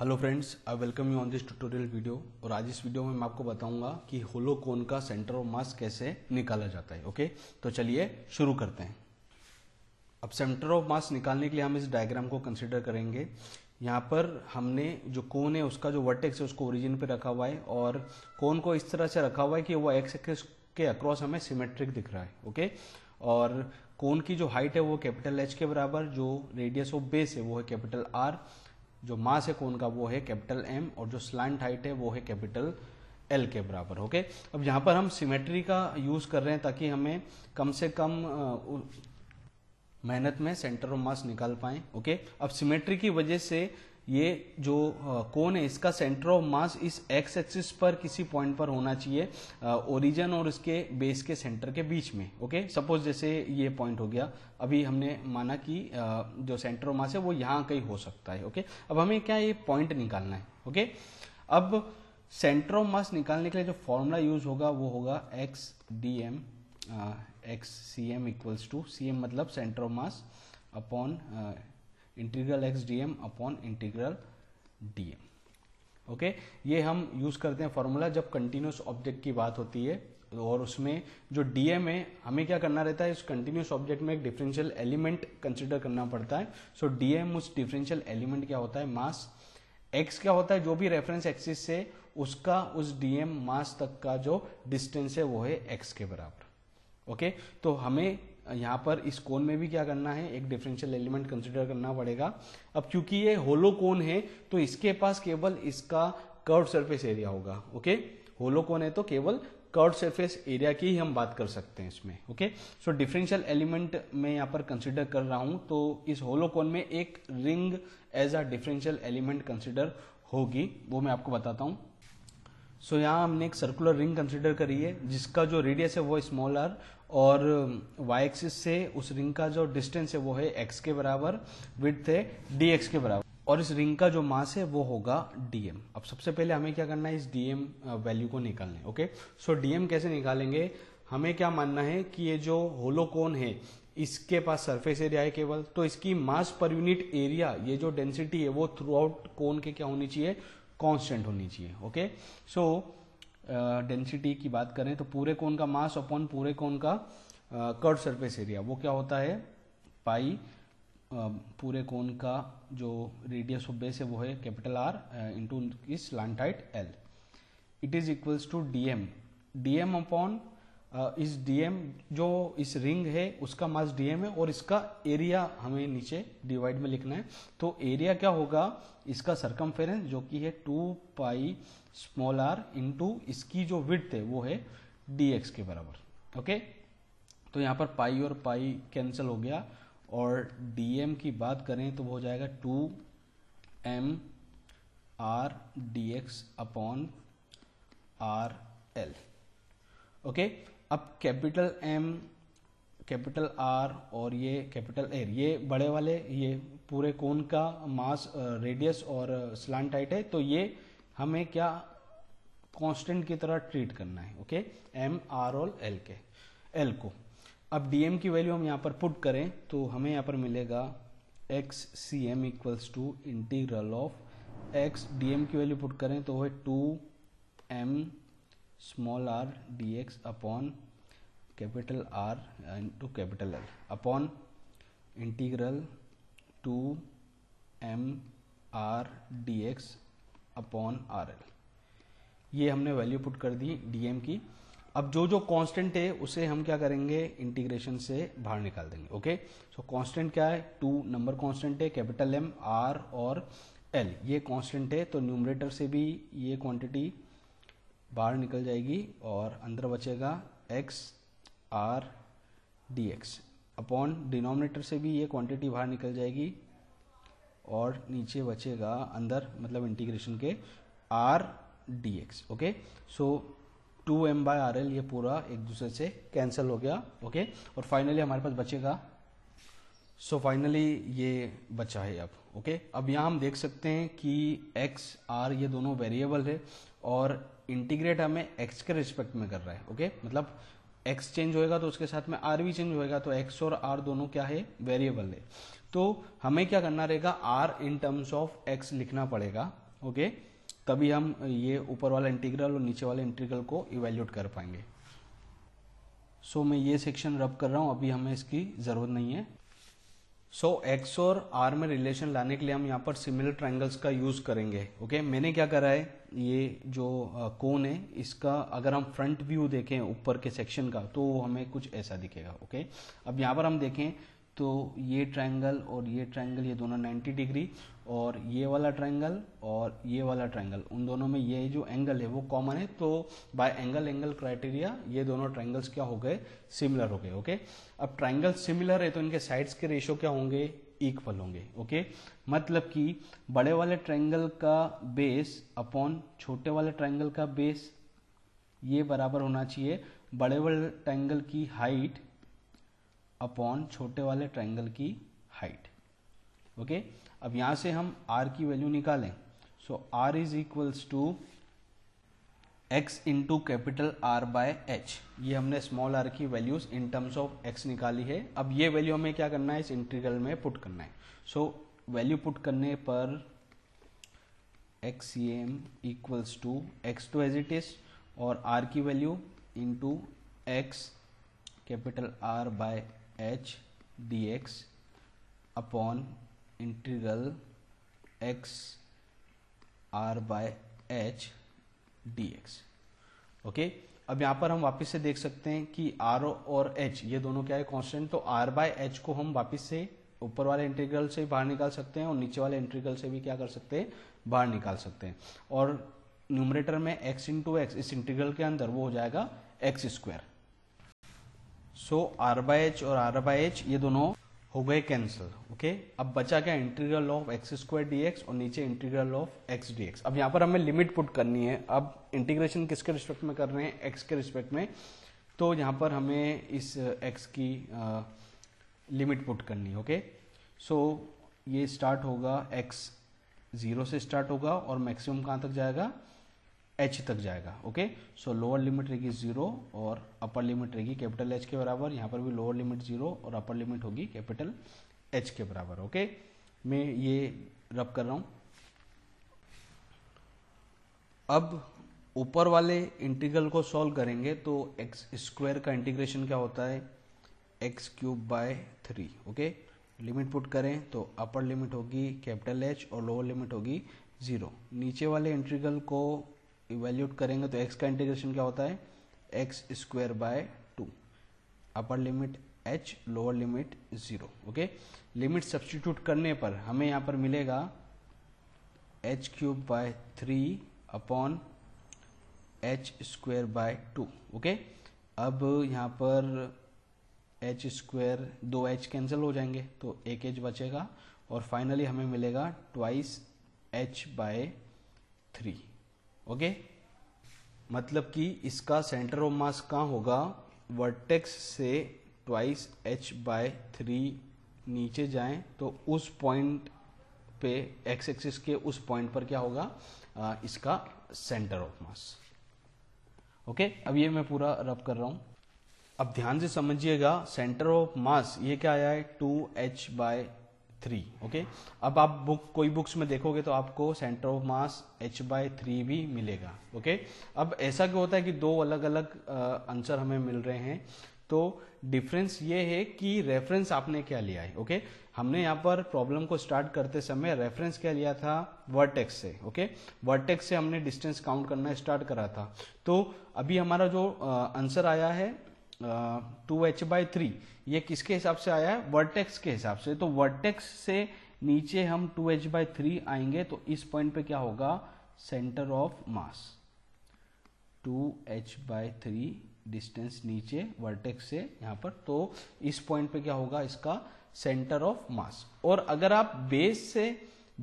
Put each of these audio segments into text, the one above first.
Hello friends I welcome you on this tutorial video और आज इस वीडियो में मैं आपको बताऊंगा कि होलो कोन का सेंटर ऑफ मास कैसे निकाला जाता है ओके तो चलिए शुरू करते हैं अब सेंटर ऑफ मास निकालने के लिए हम इस डायग्राम को कंसिडर करेंगे यहाँ पर हमने जो कोन है उसका जो वर्टेक्स है उसको ओरिजिन पे रखा हुआ है और कोन को इस तरह से रखा हुआ है कि वो एक्स एक्स के अक्रॉस हमें सिमेट्रिक दिख रहा है ओके और कोन की जो हाइट है वो कैपिटल एच के बराबर जो रेडियस ऑफ बेस है वो है कैपिटल आर जो मास है कौन का वो है कैपिटल एम और जो स्लांट हाइट है वो है कैपिटल एल के बराबर ओके अब यहाँ पर हम सिमेट्री का यूज कर रहे हैं ताकि हमें कम से कम मेहनत में सेंटर ऑफ मास निकाल पाए ओके अब सिमेट्री की वजह से ये जो कोन है इसका सेंटर ऑफ मास इस एक्स एक्सिस पर किसी पॉइंट पर होना चाहिए ओरिजन और इसके बेस के सेंटर के बीच में ओके सपोज जैसे ये पॉइंट हो गया अभी हमने माना कि जो सेंटर ऑफ मास है वो यहाँ कहीं हो सकता है ओके अब हमें क्या ये पॉइंट निकालना है ओके अब सेंटर ऑफ मास निकालने के लिए जो फॉर्मूला यूज होगा वो होगा X D M X C M equals to C M मतलब centre of mass upon integral X D M upon integral D M okay ये हम यूज करते हैं फॉर्मूला जब कंटिन्यूस ऑब्जेक्ट की बात होती है और उसमें जो डीएम है हमें क्या करना रहता है उस कंटिन्यूस ऑब्जेक्ट में एक डिफरेंशियल एलिमेंट कंसिडर करना पड़ता है सो so, डीएम उस डिफरेंशियल एलिमेंट क्या होता है मास एक्स क्या होता है जो भी रेफरेंस एक्सिस से उसका उस डीएम मास तक का जो डिस्टेंस है वो है एक्स के बराबर ओके तो हमें यहाँ पर इस कोन में भी क्या करना है एक डिफरेंशियल एलिमेंट कंसिडर करना पड़ेगा अब क्योंकि ये होलो कोन है तो इसके पास केवल इसका कर्व सरफेस एरिया होगा ओके होलो कोन है तो केवल कर्व सरफेस एरिया की ही हम बात कर सकते हैं इसमें ओके सो डिफरेंशियल एलिमेंट मैं यहाँ पर कंसिडर कर रहा हूँ तो इस होलो कोन में एक ring as a differential element consider होगी वो मैं आपको बताता हूँ सो so, यहाँ हमने एक सर्कुलर रिंग कंसिडर करी है जिसका जो रेडियस है वो स्मॉल आर और वाई um, एक्सिस से उस रिंग का जो डिस्टेंस है वो है एक्स के बराबर विथ है डी एक्स के बराबर और इस रिंग का जो मास है वो होगा डीएम अब सबसे पहले हमें क्या करना है इस डीएम वैल्यू uh, को निकालने ओके सो डीएम कैसे निकालेंगे हमें क्या मानना है कि ये जो होलोकोन है इसके पास सरफेस एरिया है केवल तो इसकी मास पर यूनिट एरिया ये जो डेंसिटी है वो थ्रू आउट कोन के क्या होनी चाहिए कांस्टेंट होनी चाहिए ओके सो डेंसिटी की बात करें तो पूरे कोन का मास अपॉन पूरे कोन का कर्व सरफेस एरिया वो क्या होता है पाई uh, पूरे कोन का जो रेडियस ऑफ बेस है वो है कैपिटल आर इंटू इस लांटाइट L it is equals to D M D M upon इस डीएम जो इस रिंग है उसका मास डीएम है और इसका एरिया हमें नीचे डिवाइड में लिखना है तो एरिया क्या होगा इसका सरकम जो कि है two pi small R into इसकी जो विथ है वो है डीएक्स के बराबर ओके तो यहाँ पर पाई और पाई कैंसिल हो गया और डीएम की बात करें तो वो हो जाएगा two M R D X upon R L okay अब कैपिटल एम कैपिटल आर और ये कैपिटल एर ये बड़े वाले ये पूरे कोन का मास रेडियस और स्लान टाइट है तो ये हमें क्या कांस्टेंट की तरह ट्रीट करना है ओके एम आर और एल के एल को अब डीएम की वैल्यू हम यहाँ पर पुट करें तो हमें यहाँ पर मिलेगा X C M equals to integral of X DM की वैल्यू पुट करें तो वह two M small R D X upon capital R two capital L upon integral two M R D X upon R L ये हमने value put कर दी DM की अब जो जो कांस्टेंट है उसे हम क्या करेंगे इंटीग्रेशन से बाहर निकाल देंगे ओके सो कांस्टेंट क्या है टू नंबर कांस्टेंट है कैपिटल एम आर और एल ये कांस्टेंट है तो न्यूमरेटर से भी ये क्वांटिटी बाहर निकल जाएगी और अंदर बचेगा X R D X upon denominator से भी ये क्वांटिटी बाहर निकल जाएगी और नीचे बचेगा अंदर मतलब इंटीग्रेशन के R dx okay so two M by R L ये पूरा एक दूसरे से कैंसिल हो गया ओके okay? और फाइनली हमारे पास बचेगा सो so फाइनली ये बचा है अब ओके okay? अब यहाँ हम देख सकते हैं कि एक्स आर ये दोनों वेरिएबल है और इंटीग्रेट हमें एक्स के रिस्पेक्ट में कर रहा है ओके मतलब एक्स चेंज होएगा तो उसके साथ में आर भी चेंज होएगा तो एक्स और आर दोनों क्या है वेरिएबल है तो हमें क्या करना रहेगा R in terms of X लिखना पड़ेगा ओके तभी हम ये ऊपर वाला इंटीग्रल और नीचे वाले इंटीग्रल को इवेल्यूट कर पाएंगे सो so, मैं ये सेक्शन रब कर रहा हूँ अभी हमें इसकी ज़रूरत नहीं है सो एक्स और आर में रिलेशन लाने के लिए हम यहाँ पर सिमिलर ट्राइंगल्स का यूज करेंगे ओके okay? मैंने क्या करा है ये जो कोन है इसका अगर हम फ्रंट व्यू देखें ऊपर के सेक्शन का तो हमें कुछ ऐसा दिखेगा ओके okay? अब यहाँ पर हम देखें तो ये ट्राइंगल और ये ट्राइंगल ये दोनों 90 डिग्री और ये वाला ट्रायंगल और ये वाला ट्रायंगल उन दोनों में ये जो एंगल है वो कॉमन है तो बाय एंगल एंगल क्राइटेरिया ये दोनों ट्रायंगल्स क्या हो गए सिमिलर हो गए ओके अब ट्रायंगल सिमिलर है तो इनके साइड्स के रेशो क्या होंगे इक्वल होंगे ओके मतलब कि बड़े वाले ट्रायंगल का बेस अपॉन छोटे वाले ट्राइंगल का बेस ये बराबर होना चाहिए बड़े वाले ट्राइंगल की हाइट अपॉन छोटे वाले ट्राइंगल की हाइट ओके okay? अब यहां से हम आर की वैल्यू निकालें so R is equals to X into capital R by H ये हमने स्मॉल आर की values in terms of X निकाली है अब ये वैल्यू हमें क्या करना है इस इंटीग्रल में पुट करना है सो वैल्यू पुट करने पर X M equals to X two as it is और आर की value into X capital R by H D X upon integral X R by H D X okay अब यहां पर हम वापस से देख सकते हैं कि आर और एच ये दोनों क्या है कांस्टेंट तो आर बाय एच को हम वापस से ऊपर वाले इंटीग्रल से बाहर निकाल सकते हैं और नीचे वाले इंटीग्रल से भी क्या कर सकते हैं बाहर निकाल सकते हैं और न्यूमरेटर में x इंटू एक्स इस इंटीग्रल के अंदर वो हो जाएगा X square so R by H और आर बाय एच ये दोनों हो गए कैंसिल ओके अब बचा क्या integral of X square DX और नीचे इंटीग्रल ऑफ एक्स डीएक्स अब यहां पर हमें लिमिट पुट करनी है अब इंटीग्रेशन किसके रिस्पेक्ट में कर रहे हैं एक्स के रिस्पेक्ट में तो यहां पर हमें इस एक्स uh, की लिमिट uh, पुट करनी ओके सो so, ये स्टार्ट होगा एक्स जीरो से स्टार्ट होगा और मैक्सिमम कहाँ तक जाएगा एच तक जाएगा ओके सो लोअर लिमिट रहेगी जीरो और अपर लिमिट रहेगी कैपिटल एच के बराबर यहाँ पर भी लोअर लिमिट जीरो और अपर लिमिट होगी कैपिटल एच के बराबर ओके मैं ये रब कर रहा हूँ अब ऊपर वाले इंटीग्रल को सॉल्व करेंगे तो एक्स स्क्वायर का इंटीग्रेशन क्या होता है X cube by three okay limit put करें तो अपर लिमिट होगी कैपिटल एच और लोअर लिमिट होगी ज़ीरो नीचे वाले इंटीग्रल को इवेल्यूट करेंगे तो एक्स का इंटीग्रेशन क्या होता है X square by two upper limit H lower limit zero okay limit substitute करने पर हमें यहाँ पर मिलेगा H cube by three upon H square by two okay अब यहाँ पर एच स्क्वेयर दो एच कैंसिल हो जाएंगे तो एक एच बचेगा और फाइनली हमें मिलेगा twice H by three okay मतलब कि इसका सेंटर ऑफ मास कहाँ होगा वर्टेक्स से ट्वाइस एच बाय थ्री नीचे जाएं तो उस पॉइंट पे एक्स एक्सिस के उस पॉइंट पर क्या होगा आ, इसका सेंटर ऑफ मास ओके अब ये मैं पूरा रब कर रहा हूं अब ध्यान से समझिएगा सेंटर ऑफ मास ये क्या आया है two H by three okay अब आप बुक कोई बुक्स में देखोगे तो आपको centre of mass H by three भी मिलेगा ओके अब ऐसा क्यों होता है कि दो अलग अलग आंसर हमें मिल रहे हैं तो डिफरेंस ये है कि रेफरेंस आपने क्या लिया है ओके हमने यहाँ पर प्रॉब्लम को स्टार्ट करते समय रेफरेंस क्या लिया था वर्टेक्स से ओके वर्टेक्स से हमने डिस्टेंस काउंट करना स्टार्ट करा था तो अभी हमारा जो आंसर आया है टू एच बाई थ्री ये किसके हिसाब से आया है वर्टेक्स के हिसाब से तो वर्टेक्स से नीचे हम टू एच बाई थ्री आएंगे तो इस पॉइंट पे क्या होगा centre of mass two H by three distance नीचे वर्टेक्स से यहाँ पर तो इस पॉइंट पे क्या होगा इसका सेंटर ऑफ मास और अगर आप बेस से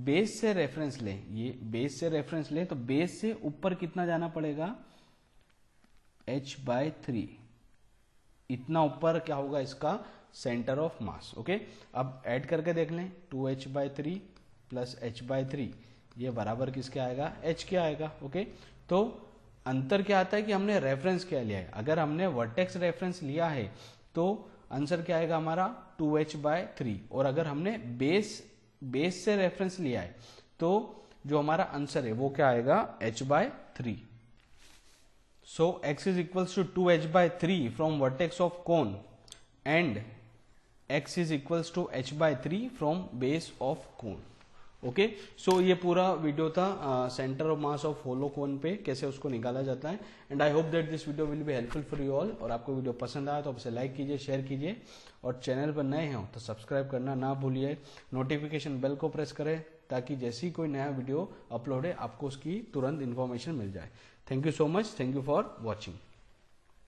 बेस से रेफरेंस लें ये बेस से रेफरेंस लें तो बेस से ऊपर कितना जाना पड़ेगा एच बाय थ्री इतना ऊपर क्या होगा इसका सेंटर ऑफ मास ओके अब ऐड करके देख लें two H by three plus H by three ये बराबर किसके आएगा एच के आएगा ओके तो अंतर क्या आता है कि हमने रेफरेंस क्या लिया है अगर हमने वर्टेक्स रेफरेंस लिया है तो आंसर क्या आएगा हमारा टू एच बाय थ्री और अगर हमने बेस बेस से रेफरेंस लिया है तो जो हमारा आंसर है वो क्या आएगा H by three So x is equals to 2h by 3 from vertex of cone and x is equals to h by 3 from base of cone. Okay so ये पूरा वीडियो था centre of mass of hollow cone पे कैसे उसको निकाला जाता है and I hope that this video will be helpful for you all और आपको वीडियो पसंद आया तो आप इसे लाइक कीजिए शेयर कीजिए और चैनल पर नए हो तो सब्सक्राइब करना ना भूलिए नोटिफिकेशन बेल को प्रेस करें ताकि जैसी कोई नया वीडियो अपलोड है आपको उसकी तुरंत इन्फॉर्मेशन मिल जाए Thank you so much. Thank you for watching.